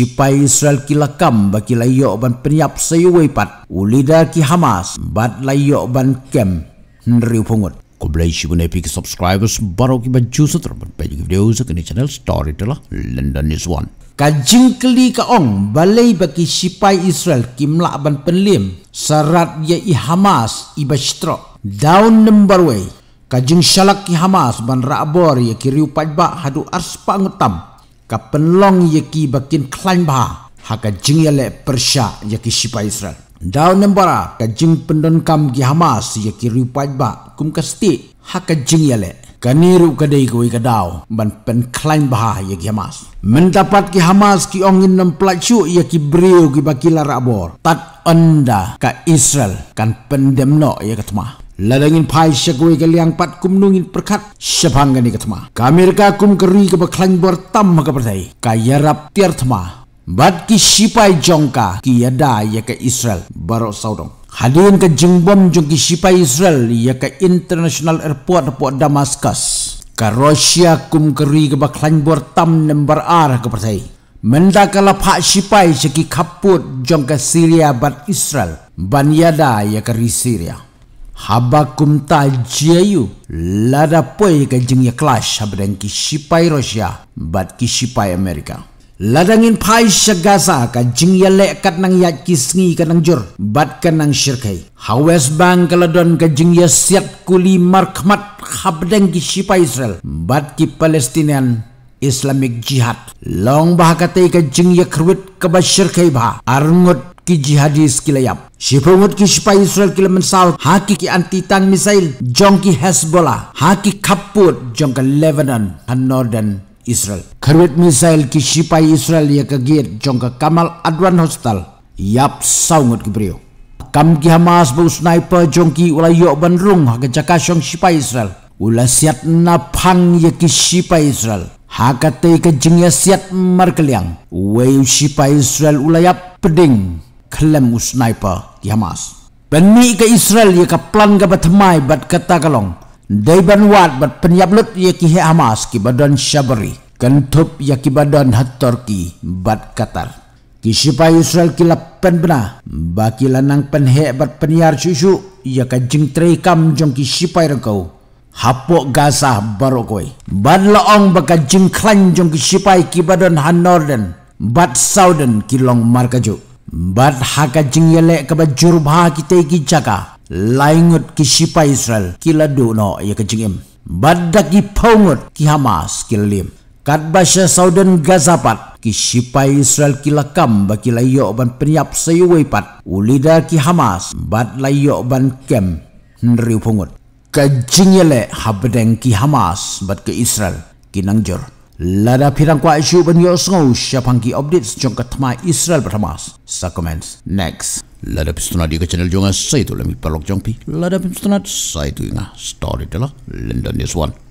sipai Israel ki lakam baki layok ban penyap seyuwe pat ulida ki Hamas bat layok ban kem nri pungut ko si shibu nepi subscribers baru ki ban chusa terbat video sa di channel story telah London is one Kajing keli ka ong balai bagi sipai Israel ki melak ban penlim sarat ya i Hamas i bashtro down number way kajing shalak ki Hamas ban rabor ya ki riu pajba hadu arspa ngutam ka penlong yaki bakin klan bah ha ka jing yale persia yaki sipai israel daw nembara ka jing pendon kam gi hamas yaki rupai ba kum ka sti ha ka jing yale ka dei ko ka daw ban pen klan bah yaki hamas mendapat ki hamas ki ongin nem plachu yaki brio ki bakila rabor tat anda ka israel kan pendemno yaki tumah ladangin pai syakwe ke liang pat kumnungin perkat syabhangan ni katma. Kamirka kum keri ke baklang bertam ke berdai. Kaya rap tiar tma. Bat ki sipai jongka ki yada ya ke Israel baro saudong. Hadirin ke jengbom jongki sipai Israel ya ke International Airport Port Damascus. Ka Rusia kum keri ke baklang bertam nem berar ke berdai. Menda kala pak sipai seki kaput jongka Syria bat Israel. Ban yada ya ke Syria. Habakum tajiyu lada poy kajing ya clash habdan ki sipai Rusia bat ki sipai Amerika. Ladangin pai segasa kajing ya lekat nang ya kisngi kanang jur bat kanang syirkai. Hawes bang kaladon kajing ya siat kuli markmat habdan ki sipai Israel bat ki Palestinian Islamic Jihad. Long bahakatai kajing ya kruit kebasyirkai bah arngut ki jihadis kilayap. Shipomot ki shipa Israel ki lemensal haki ki anti-tank missile jongki Hezbollah haki kaput ke Lebanon and Northern Israel. Kerwet misail ki shipa Israel ya kegir ke Kamal Adwan Hostel yap saungut ki brio. Kam ki Hamas bau sniper jongki ula yok benrung haka jaka shong shipa Israel. Ula siat napang ya ki shipa Israel. Haka teka jengya siat markeliang. Weyu shipa Israel ula yap peding klem u sniper di Hamas. Beni ke Israel ye ka plan ga batmai bat kata kalong. Dai ban wat bat penyablut ye ki Hamas ki badan Shabri. Kentup ye ki badan Hattor bat Qatar. Ki sipai Israel ki lapen bena. Ba ki lanang pen he bat penyar susu ye ka jing trei kam jong ki sipai rengkau. Hapok gasa baru koi. Bad loong baka jing klan jong ki sipai ki badan Hanorden. Bat Sauden ki long markajuk bat haka jing yele ke bajur ba ha kite ki chaka laingut ki sipa israel ki ladu no ye ya ke jingim badda ki pongut ki hamas ki lim kat basha sauden gazapat ki sipa israel ki lakam ba ki ban penyap seyuwe pat ulida ki hamas bat layo ban kem nri pungut ke jing yele ha ki hamas bat ke israel ki nangjur jur Lada pirang kuat isu ben yo sungau siapangki update sejong ke tema Israel pertama. Sa comments next. Lada pistona di ke channel jonga saya tu lemi perlok jongpi. Lada pistona saya tu ingat story telah London News One.